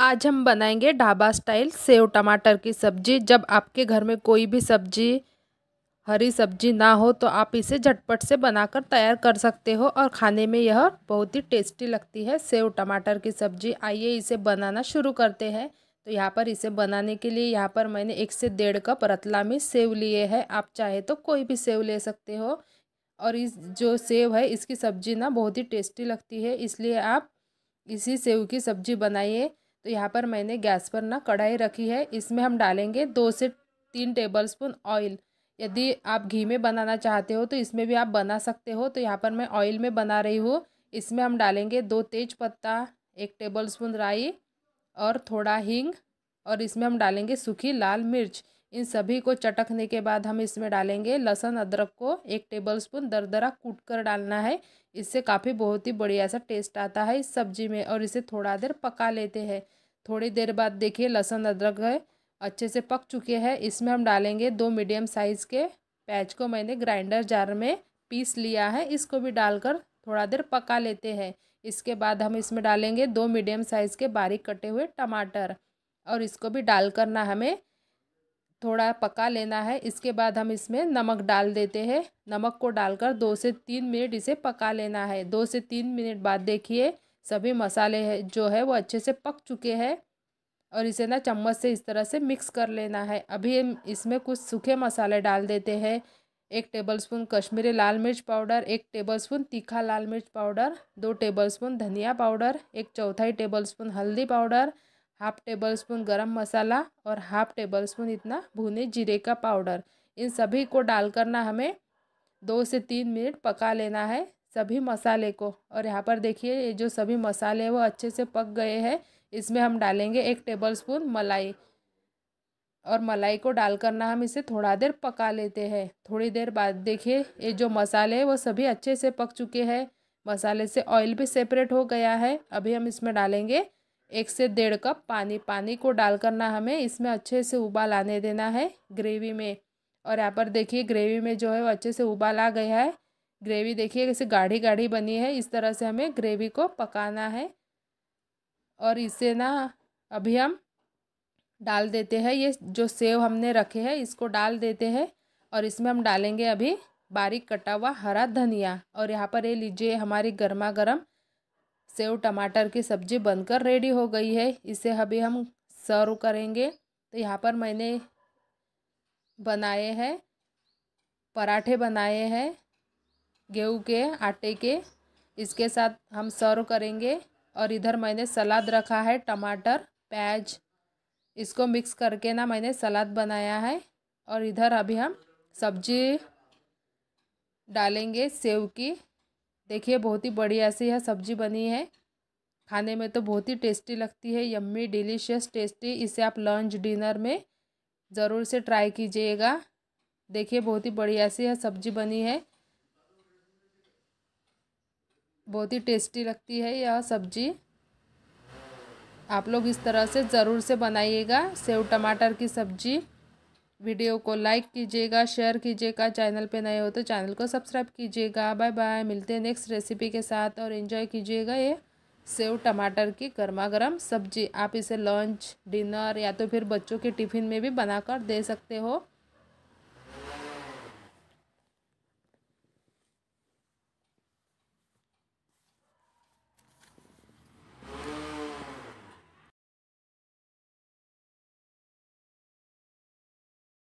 आज हम बनाएंगे ढाबा स्टाइल सेव टमाटर की सब्ज़ी जब आपके घर में कोई भी सब्ज़ी हरी सब्ज़ी ना हो तो आप इसे झटपट से बनाकर तैयार कर सकते हो और खाने में यह बहुत ही टेस्टी लगती है सेव टमाटर की सब्ज़ी आइए इसे बनाना शुरू करते हैं तो यहाँ पर इसे बनाने के लिए यहाँ पर मैंने एक से डेढ़ कप रतलामी सेव लिए है आप चाहे तो कोई भी सेव ले सकते हो और इस जो सेव है इसकी सब्ज़ी ना बहुत ही टेस्टी लगती है इसलिए आप इसी सेव की सब्ज़ी बनाइए तो यहाँ पर मैंने गैस पर ना कढ़ाई रखी है इसमें हम डालेंगे दो से तीन टेबल स्पून ऑयल यदि आप घी में बनाना चाहते हो तो इसमें भी आप बना सकते हो तो यहाँ पर मैं ऑयल में बना रही हूँ इसमें हम डालेंगे दो तेज पत्ता एक टेबल स्पून राई और थोड़ा हींग और इसमें हम डालेंगे सूखी लाल मिर्च इन सभी को चटकने के बाद हम इसमें डालेंगे लहसुन अदरक को एक टेबल स्पून दरदरा कूट कर डालना है इससे काफ़ी बहुत ही बढ़िया सा टेस्ट आता है इस सब्जी में और इसे थोड़ा देर पका लेते हैं थोड़ी देर बाद देखिए लहसुन अदरक है अच्छे से पक चुके हैं इसमें हम डालेंगे दो मीडियम साइज़ के पैच को मैंने ग्राइंडर जार में पीस लिया है इसको भी डालकर थोड़ा देर पका लेते हैं इसके बाद हम इसमें डालेंगे दो मीडियम साइज़ के बारीक कटे हुए टमाटर और इसको भी डालकर ना हमें थोड़ा पका लेना है इसके बाद हम इसमें नमक डाल देते हैं नमक को डालकर दो से तीन मिनट इसे पका लेना है दो से तीन मिनट बाद देखिए सभी मसाले है जो है वो अच्छे से पक चुके हैं और इसे ना चम्मच से इस तरह से मिक्स कर लेना है अभी इसमें कुछ सूखे मसाले डाल देते हैं एक टेबलस्पून कश्मीरी लाल मिर्च पाउडर एक टेबलस्पून तीखा लाल मिर्च पाउडर दो टेबलस्पून धनिया पाउडर एक चौथाई टेबलस्पून हल्दी पाउडर हाफ टेबल स्पून गर्म मसाला और हाफ टेबल स्पून इतना भुने जीरे का पाउडर इन सभी को डालकर ना हमें दो से तीन मिनट पका लेना है सभी मसाले को और यहाँ पर देखिए ये जो सभी मसाले वो अच्छे से पक गए हैं इसमें हम डालेंगे एक टेबल स्पून मलाई और मलाई को डाल करना हम इसे थोड़ा देर पका लेते हैं थोड़ी देर बाद देखिए ये जो मसाले हैं वो सभी अच्छे से पक चुके हैं मसाले से ऑयल भी सेपरेट हो गया है अभी हम इसमें डालेंगे एक से डेढ़ कप पानी पानी को डाल करना हमें इसमें अच्छे से उबाल आने देना है ग्रेवी में और यहाँ पर देखिए ग्रेवी में जो है वो अच्छे से उबाल आ गया है ग्रेवी देखिए कैसे गाढ़ी गाढ़ी बनी है इस तरह से हमें ग्रेवी को पकाना है और इसे ना अभी हम डाल देते हैं ये जो सेव हमने रखे हैं इसको डाल देते हैं और इसमें हम डालेंगे अभी बारीक कटा हुआ हरा धनिया और यहाँ पर ये लीजिए हमारी गर्मा गर्म सेव टमाटर की सब्ज़ी बनकर रेडी हो गई है इसे अभी हम सर्व करेंगे तो यहाँ पर मैंने बनाए हैं पराठे बनाए हैं गेहूँ के आटे के इसके साथ हम सर्व करेंगे और इधर मैंने सलाद रखा है टमाटर प्याज इसको मिक्स करके ना मैंने सलाद बनाया है और इधर अभी हम सब्जी डालेंगे सेव की देखिए बहुत ही बढ़िया सी यह सब्जी बनी है खाने में तो बहुत ही टेस्टी लगती है यम्मी डिलीशियस टेस्टी इसे आप लंच डिनर में ज़रूर से ट्राई कीजिएगा देखिए बहुत ही बढ़िया सी यह सब्जी बनी है बहुत ही टेस्टी लगती है यह सब्जी आप लोग इस तरह से ज़रूर से बनाइएगा सेव टमाटर की सब्जी वीडियो को लाइक कीजिएगा शेयर कीजिएगा चैनल पे नए हो तो चैनल को सब्सक्राइब कीजिएगा बाय बाय मिलते हैं नेक्स्ट रेसिपी के साथ और इन्जॉय कीजिएगा ये सेव टमाटर की गर्मा गर्म सब्जी आप इसे लंच डिनर या तो फिर बच्चों के टिफ़िन में भी बनाकर दे सकते हो